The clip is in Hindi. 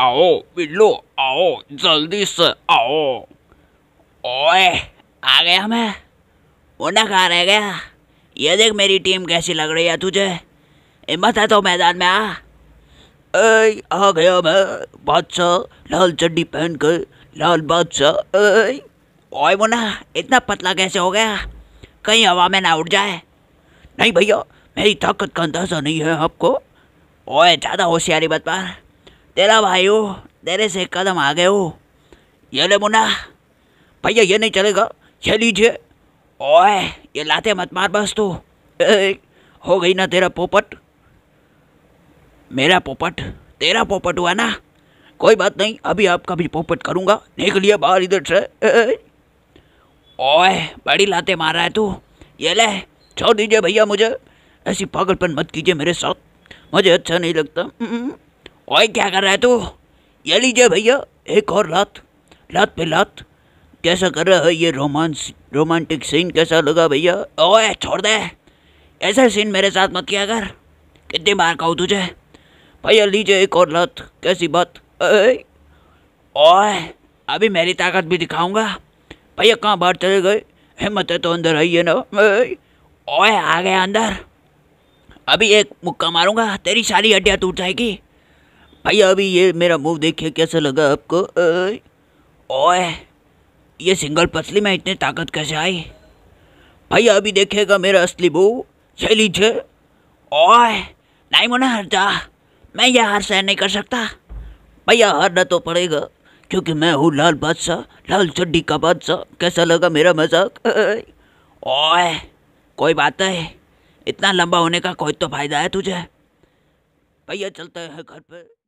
आओ बिल्लो आओ जल्दी से आओ ओए आ गया मैं ना कहा रह गया ये देख मेरी टीम कैसी लग रही है तुझे हिम्मत है तो मैदान में आ ए, आ गया मैं बादशाह लाल चड्डी पहन कर लाल बादशाह ओए मुन्ना इतना पतला कैसे हो गया कहीं हवा में ना उठ जाए नहीं भैया मेरी ताकत का अंदाज़ा नहीं है आपको ओए ज़्यादा होशियारी बत पा तेरा भाई हो तेरे से कदम आ गए हो ये ले मुन्ना भैया ये नहीं चलेगा ये लीजिए ओए ये लाते मत मार बस तो हो गई ना तेरा पोपट मेरा पोपट तेरा पोपट हुआ ना कोई बात नहीं अभी आपका भी पोपट करूँगा निकलिए बाहर इधर से ओए बड़ी लाते मार रहा है तू ये ले छोड़ दीजिए भैया मुझे ऐसी पागलपन मत कीजिए मेरे साथ मुझे अच्छा नहीं लगता ओए क्या कर रहा है तू ये लीजिए भैया एक और लात लात पे लात कैसा कर रहा है ये रोमांस रोमांटिक सीन कैसा लगा भैया ओए छोड़ दे ऐसा सीन मेरे साथ मत किया कर कितनी बार कहूँ तुझे भैया लीजिए एक और लात कैसी बात ओए अभी मेरी ताकत भी दिखाऊंगा भैया कहाँ बाहर चले गए हिम्मत है तो अंदर आइए ना ओए आ गया अंदर अभी एक मुक्का मारूंगा तेरी सारी हड्डियाँ टूट जाएगी भैया अभी ये मेरा मूव देखिए कैसा लगा आपको ओए ये सिंगल पसली में इतनी ताकत कैसे आई भाई अभी देखेगा मेरा असली मूव सह छे ओए नहीं मुना जा मैं यह हार सहन नहीं कर सकता भैया हारना तो पड़ेगा क्योंकि मैं हूँ लाल बादशाह लाल चड्डी का बादशाह कैसा लगा मेरा मजाक ओए कोई बात है इतना लंबा होने का कोई तो फायदा है तुझे भैया चलते हैं घर पर